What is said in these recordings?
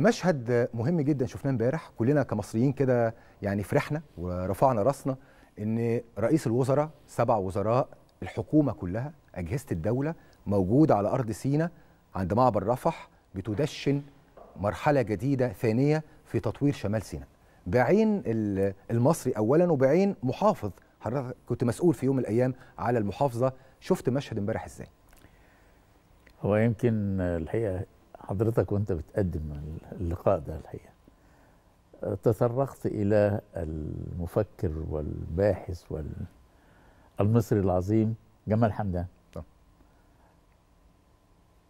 مشهد مهم جدا شفناه امبارح كلنا كمصريين كده يعني فرحنا ورفعنا راسنا ان رئيس الوزراء سبع وزراء الحكومه كلها اجهزه الدوله موجوده على ارض سينا عند معبر رفح بتدشن مرحله جديده ثانيه في تطوير شمال سينا بعين المصري اولا وبعين محافظ حضرتك كنت مسؤول في يوم من الايام على المحافظه شفت مشهد امبارح ازاي هو يمكن الحقيقه حضرتك وانت بتقدم اللقاء ده الحقيقه تطرقت الى المفكر والباحث والمصري العظيم جمال حمدان نعم.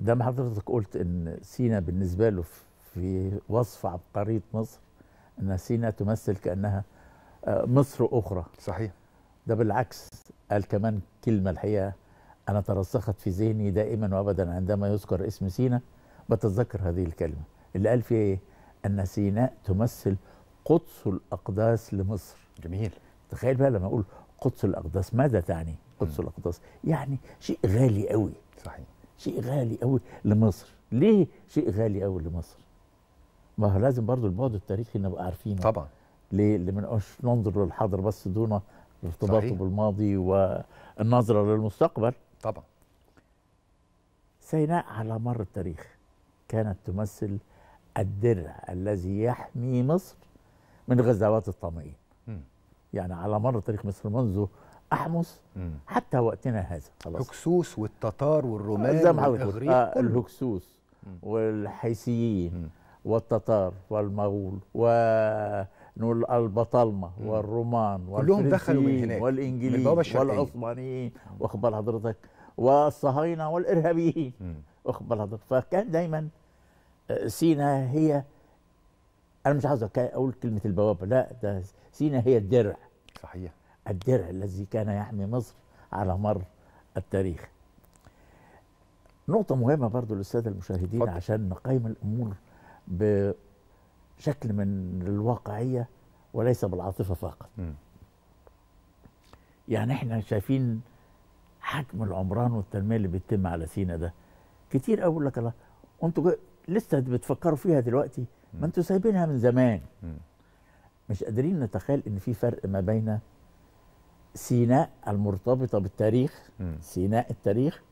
ده ما حضرتك قلت ان سينا بالنسبه له في وصف عبقريه مصر ان سينا تمثل كانها آه، مصر اخرى صحيح ده بالعكس قال كمان كلمه الحقيقه انا ترسخت في ذهني دائما وابدا عندما يذكر اسم سينا بتذكر هذه الكلمة اللي قال فيها إيه؟ أن سيناء تمثل قدس الأقداس لمصر جميل تخيل بقى لما أقول قدس الأقداس ماذا تعني قدس م. الأقداس يعني شيء غالي قوي صحيح شيء غالي قوي لمصر ليه شيء غالي قوي لمصر ما هو لازم برضو البعد التاريخي نبقى عارفينه طبعا ليه اللي ما ننظر للحاضر بس دون ارتباطه بالماضي والنظره للمستقبل طبعا سيناء على مر التاريخ كانت تمثل الدرع الذي يحمي مصر من غزوات الطامئين يعني على مر تاريخ مصر منذ احمص مم. حتى وقتنا هذا خلاص الهكسوس والتتار والرومان والاغريق آه الهكسوس والحيسيين والتتار والمغول ونقول البطالمه والرومان كلهم دخلوا من هناك والانجليز والعثمانيين واخد حضرتك والصهاينه والارهابيين واخد حضرتك فكان دايما سينا هي انا مش عاوز اقول كلمه البوابه لا ده سينا هي الدرع صحيح الدرع الذي كان يحمي مصر على مر التاريخ نقطة مهمة برضو للسادة المشاهدين فضل. عشان نقيم الأمور بشكل من الواقعية وليس بالعاطفة فقط م. يعني احنا شايفين حجم العمران والتنمية اللي بيتم على سينا ده كتير قوي لك الله انتوا لسه بتفكروا فيها دلوقتي ما انتوا سايبينها من زمان مش قادرين نتخيل ان في فرق ما بين سيناء المرتبطه بالتاريخ سيناء التاريخ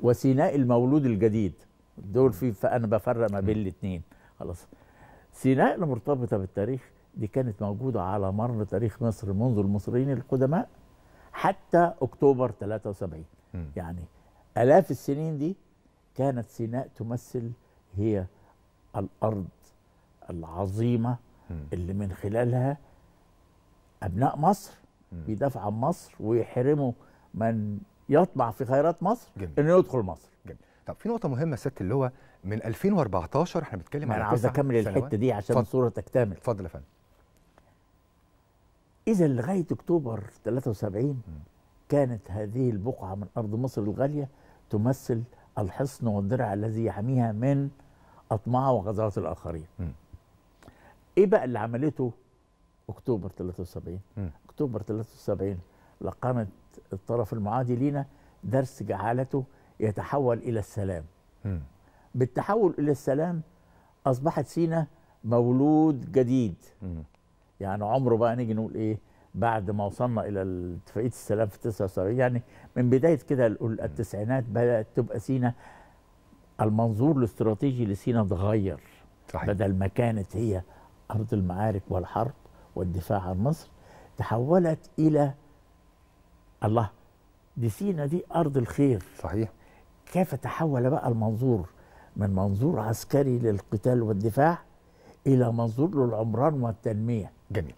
وسيناء المولود الجديد دول في فانا بفرق ما بين الاثنين خلاص سيناء المرتبطه بالتاريخ دي كانت موجوده على مر تاريخ مصر منذ المصريين القدماء حتى اكتوبر 73 يعني الاف السنين دي كانت سيناء تمثل هي الارض العظيمه اللي من خلالها ابناء مصر بيدافع عن مصر ويحرموا من يطمع في خيرات مصر جميل. انه يدخل مصر جميل. طب في نقطه مهمه ست اللي هو من 2014 احنا بنتكلم على انا عاوز اكمل الحته دي عشان الصوره تكتمل اتفضل يا فندم اذا لغايه اكتوبر 73 م. كانت هذه البقعه من ارض مصر الغاليه تمثل الحصن والدرع الذي يحميها من اطماع وغزوات الآخرين م. إيه بقى اللي عملته أكتوبر 73 م. أكتوبر 73 لقامت الطرف المعادي لينا درس جعلته يتحول إلى السلام م. بالتحول إلى السلام أصبحت سينا مولود جديد م. يعني عمره بقى نيجي نقول إيه بعد ما وصلنا إلى اتفاقية السلام في 79 يعني من بداية كده التسعينات بدأت تبقى سينا المنظور الاستراتيجي لسينا اتغير صحيح. بدل ما كانت هي أرض المعارك والحرب والدفاع عن مصر تحولت إلى الله دي سينا دي أرض الخير صحيح كيف تحول بقى المنظور من منظور عسكري للقتال والدفاع إلى منظور للعمران والتنمية جميل